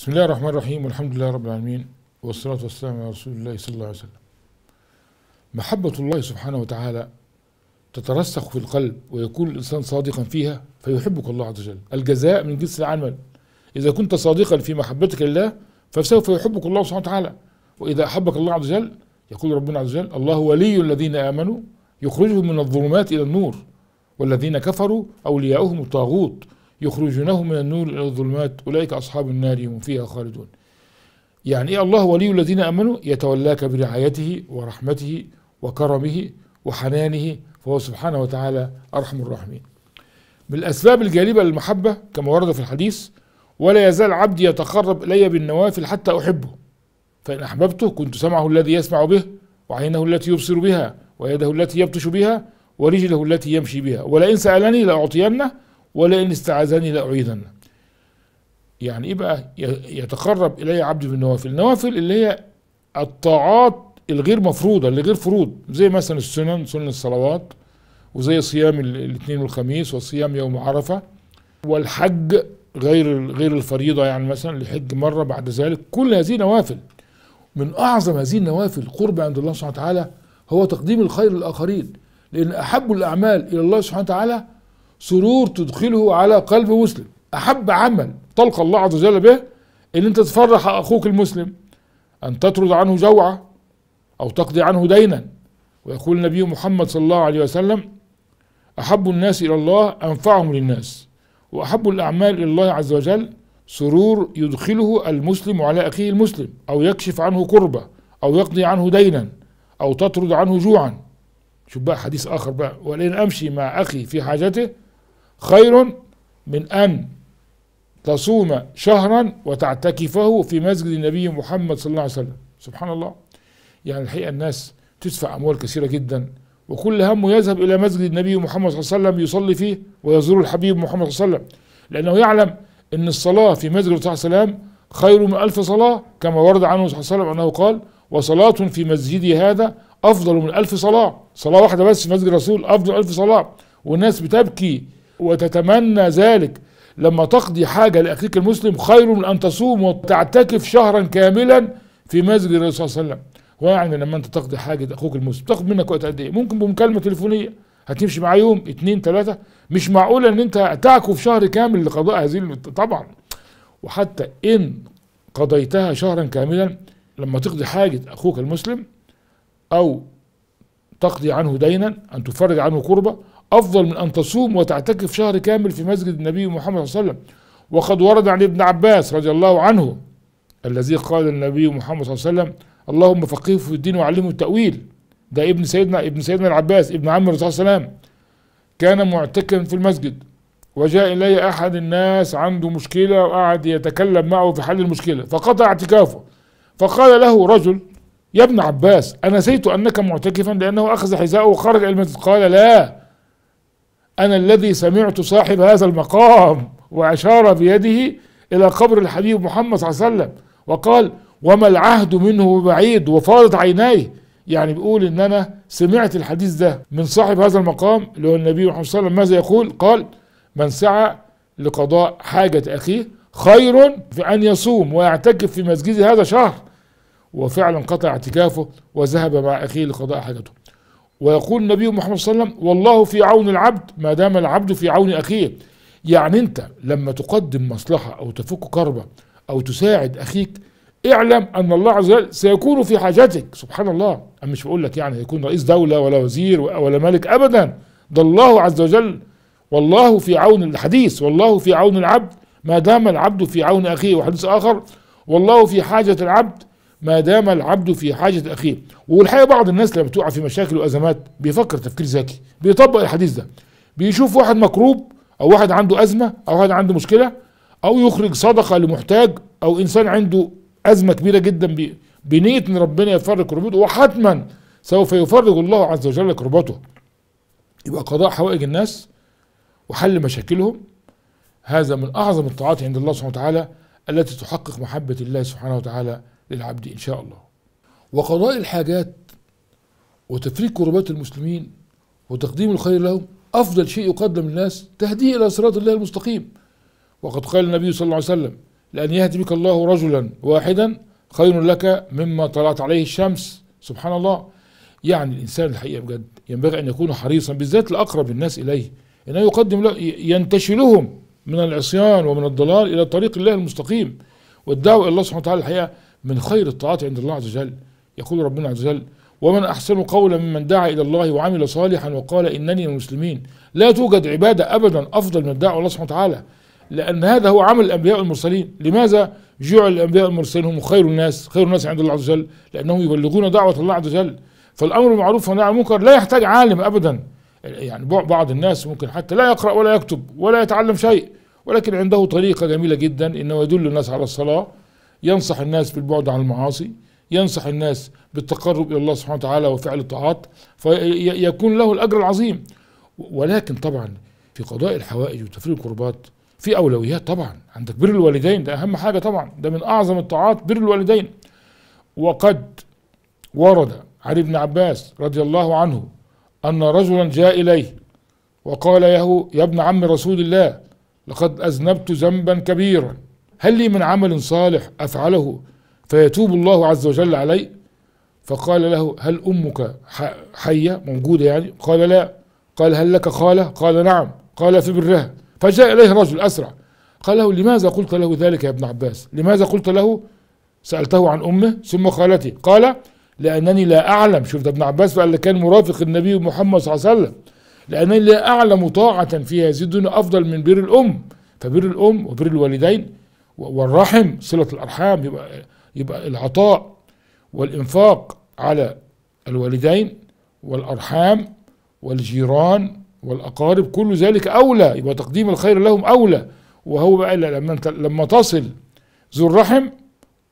بسم الله الرحمن الرحيم والحمد لله رب العالمين والصلاة والسلام على رسول الله صلى الله عليه وسلم محبة الله سبحانه وتعالى تترسخ في القلب ويكون الإنسان صادقا فيها فيحبك الله عز وجل الجزاء من جنس العمل إذا كنت صادقا في محبتك لله فسوف يحبك الله سبحانه وتعالى وإذا أحبك الله عز وجل يقول ربنا عز وجل الله ولي الذين آمنوا يخرجهم من الظلمات إلى النور والذين كفروا أولياؤهم الطاغوت يخرجونهم من النور إلى الظلمات أولئك أصحاب النار هم فيها خالدون يعني إيه الله ولي الذين أمنوا يتولاك برعايته ورحمته وكرمه وحنانه فهو سبحانه وتعالى أرحم الراحمين من الأسباب الجالبة للمحبة كما ورد في الحديث ولا يزال عبدي يتقرب إلي بالنوافل حتى أحبه فإن أحببته كنت سمعه الذي يسمع به وعينه التي يبصر بها ويده التي يبطش بها ورجله التي يمشي بها ولئن سألني لأعطينه ولئن استعاذني لأعيذن يعني ايه بقى يتقرب الي عبدي بالنوافل النوافل اللي هي الطاعات الغير مفروضة اللي غير فروض زي مثلا السنن سنن الصلوات وزي صيام الاثنين والخميس وصيام يوم عرفة والحج غير غير الفريضة يعني مثلا الحج مرة بعد ذلك كل هذه نوافل من أعظم هذه النوافل قرب عند الله سبحانه وتعالى هو تقديم الخير للآخرين لأن أحب الأعمال إلى الله سبحانه وتعالى سرور تدخله على قلب مسلم أحب عمل طلق الله عز وجل به ان انت تفرح اخوك المسلم ان تطرد عنه جوعه او تقضي عنه دينا ويقول النبي محمد صلى الله عليه وسلم احب الناس الى الله انفعهم للناس واحب الاعمال الى الله عز وجل سرور يدخله المسلم على اخيه المسلم او يكشف عنه كربه او يقضي عنه دينا او تطرد عنه جوعا شوف بقى حديث اخر بقى ولئن امشي مع اخي في حاجته خير من أن تصوم شهرا وتعتكفه في مسجد النبي محمد صلى الله عليه وسلم سبحان الله يعني الحقيقة الناس تدفع أموال كثيرة جدا وكل همه يذهب إلى مسجد النبي محمد صلى الله عليه وسلم يصلي فيه ويزور الحبيب محمد صلى الله عليه وسلم لأنه يعلم أن الصلاة في مسجد صلى الله عليه وسلم خير من ألف صلاة كما ورد عنه صلى الله عليه وسلم أنه قال وصلاة في مسجدي هذا أفضل من ألف صلاة صلاة واحدة بس في مسجد الرسول أفضل من ألف صلاة والناس بتبكي وتتمنى ذلك لما تقضي حاجة لأخيك المسلم خير من أن تصوم وتعتكف شهرا كاملا في مسجد الرسول صلى الله عليه وسلم ويعني لما أنت تقضي حاجة لأخوك المسلم تاخد منك وقت قد إيه ممكن بمكالمة تليفونية هتمشي معاه يوم اتنين تلاتة مش معقولة ان انت تعكف شهر كامل لقضاء هذه طبعا وحتى ان قضيتها شهرا كاملا لما تقضي حاجة اخوك المسلم او تقضي عنه دينا ان تفرج عنه قربة أفضل من أن تصوم وتعتكف شهر كامل في مسجد النبي محمد صلى الله عليه وسلم وقد ورد عن ابن عباس رضي الله عنه الذي قال النبي محمد صلى الله عليه وسلم اللهم فقهه في الدين وعلمه التأويل ده ابن سيدنا ابن سيدنا العباس ابن عم الرسول صلى الله عليه وسلم كان معتكفا في المسجد وجاء إلي أحد الناس عنده مشكلة وقعد يتكلم معه في حل المشكلة فقطع اعتكافه فقال له رجل يا ابن عباس أنا نسيت أنك معتكفا لأنه أخذ حذاءه وخرج إلى المسجد قال لا أنا الذي سمعت صاحب هذا المقام وأشار بيده إلى قبر الحبيب محمد صلى الله عليه وسلم وقال وما العهد منه بعيد وفاضت عينيه يعني بيقول إن أنا سمعت الحديث ده من صاحب هذا المقام اللي هو النبي محمد صلى الله عليه وسلم ماذا يقول قال من سعى لقضاء حاجة أخيه خير في أن يصوم ويعتكف في مسجد هذا شهر وفعلا قطع اعتكافه وذهب مع أخيه لقضاء حاجته ويقول النبي محمد صلى الله عليه وسلم والله في عون العبد ما دام العبد في عون اخيه يعني انت لما تقدم مصلحة او تفك كربة او تساعد اخيك اعلم ان الله عز وجل سيكون في حاجتك سبحان الله انا مش بقول لك يعني هيكون رئيس دولة ولا وزير ولا ملك ابدا ده الله عز وجل والله في عون الحديث والله في عون العبد ما دام العبد في عون اخيه وحديث اخر والله في حاجة العبد ما دام العبد في حاجة أخيه والحقيقة بعض الناس لما بتقع في مشاكل وأزمات بيفكر تفكير ذكي بيطبق الحديث ده بيشوف واحد مكروب أو واحد عنده أزمة أو واحد عنده مشكلة أو يخرج صدقة لمحتاج أو إنسان عنده أزمة كبيرة جدا بنية إن ربنا يفرج كربته وحتما سوف يفرج الله عز وجل كربته يبقى قضاء حوائج الناس وحل مشاكلهم هذا من أعظم الطاعات عند الله سبحانه وتعالى التي تحقق محبة الله سبحانه وتعالى للعبد إن شاء الله وقضاء الحاجات وتفريج كربات المسلمين وتقديم الخير لهم أفضل شيء يقدم للناس تهديه إلى صراط الله المستقيم وقد قال النبي صلى الله عليه وسلم لأن يهدي بك الله رجلا واحدا خير لك مما طلعت عليه الشمس سبحان الله يعني الإنسان الحقيقة بجد ينبغي أن يكون حريصا بالذات لأقرب الناس إليه أنه يقدم له ينتشلهم من العصيان ومن الضلال إلى طريق الله المستقيم والدعوة إلى الله سبحانه وتعالى الحقيقة من خير الطاعات عند الله عز وجل يقول ربنا عز وجل ومن أحسن قولا ممن دعا إلى الله وعمل صالحا وقال إنني من المسلمين لا توجد عبادة أبدا أفضل من الدعوة الله سبحانه وتعالى لأن هذا هو عمل الأنبياء المرسلين لماذا جعل الأنبياء المرسلين هم خير الناس خير الناس عند الله عز وجل لأنهم يبلغون دعوة الله عز وجل فالأمر بالمعروف والنهي عن المنكر لا يحتاج عالم أبدا يعني بعض الناس ممكن حتى لا يقرأ ولا يكتب ولا يتعلم شيء ولكن عنده طريقة جميلة جدا إنه يدل الناس على الصلاة ينصح الناس بالبعد عن المعاصي ينصح الناس بالتقرب الى الله سبحانه وتعالى وفعل الطاعات فيكون له الاجر العظيم ولكن طبعا في قضاء الحوائج وتفريق القربات في اولويات طبعا عندك بر الوالدين ده اهم حاجه طبعا ده من اعظم الطاعات بر الوالدين وقد ورد عن ابن عباس رضي الله عنه ان رجلا جاء اليه وقال له يا ابن عم رسول الله لقد اذنبت ذنبا كبيرا هل لي من عمل صالح أفعله فيتوب الله عز وجل علي فقال له هل أمك حية موجودة يعني قال لا قال هل لك خالة قال نعم قال في برها فجاء إليه رجل أسرع قال له لماذا قلت له ذلك يا ابن عباس لماذا قلت له سألته عن أمه ثم خالتي قال لأنني لا أعلم شوف ده ابن عباس قال كان مرافق النبي محمد صلى الله عليه وسلم لأنني لا أعلم طاعة في هذه الدنيا أفضل من بر الأم فبر الأم وبر الوالدين والرحم صلة الأرحام يبقى, يبقى العطاء والإنفاق على الوالدين والأرحام والجيران والأقارب كل ذلك أولى يبقى تقديم الخير لهم أولى وهو بقى لما انت لما تصل ذو الرحم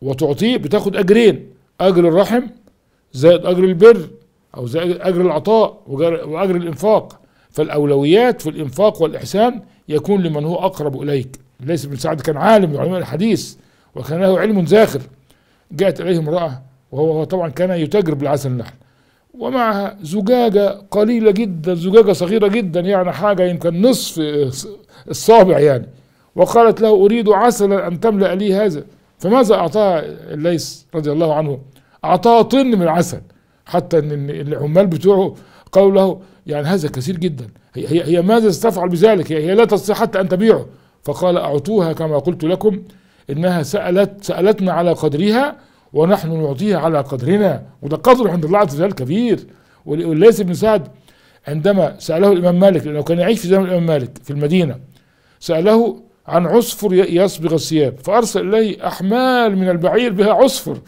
وتعطيه بتاخد أجرين أجر الرحم زائد أجر البر أو زائد أجر العطاء وأجر الإنفاق فالأولويات في الإنفاق والإحسان يكون لمن هو أقرب إليك الليث بن سعد كان عالم من علماء الحديث وكان له علم زاخر جاءت اليه امراه وهو طبعا كان يتاجر بالعسل النحل ومعها زجاجه قليله جدا زجاجه صغيره جدا يعني حاجه يمكن نصف الصابع يعني وقالت له اريد عسلا ان تملا لي هذا فماذا اعطاها الليث رضي الله عنه اعطاها طن من العسل حتى ان العمال بتوعه قالوا له يعني هذا كثير جدا هي هي, ماذا ستفعل بذلك هي لا تستطيع حتى ان تبيعه فقال أعطوها كما قلت لكم إنها سألت سألتنا على قدرها ونحن نعطيها على قدرنا وده قدر عند الله عز وجل كبير والليث بن سعد عندما سأله الإمام مالك لأنه كان يعيش في زمن الإمام مالك في المدينة سأله عن عصفر يصبغ الثياب فأرسل إليه أحمال من البعير بها عصفر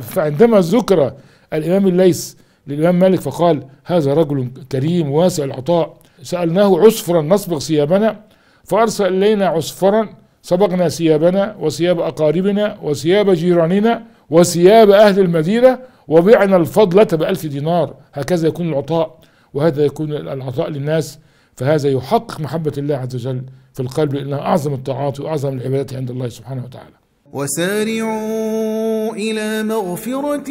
فعندما ذكر الإمام الليث للإمام مالك فقال هذا رجل كريم واسع العطاء سألناه عصفرا نصبغ ثيابنا فأرسل إلينا عصفرا سبقنا ثيابنا وثياب أقاربنا وثياب جيراننا وثياب أهل المدينة وبعنا الفضلة بألف دينار هكذا يكون العطاء وهذا يكون العطاء للناس فهذا يحقق محبة الله عز وجل في القلب لأنها أعظم الطاعات وأعظم العبادات عند الله سبحانه وتعالى وسارعوا إلى مغفرة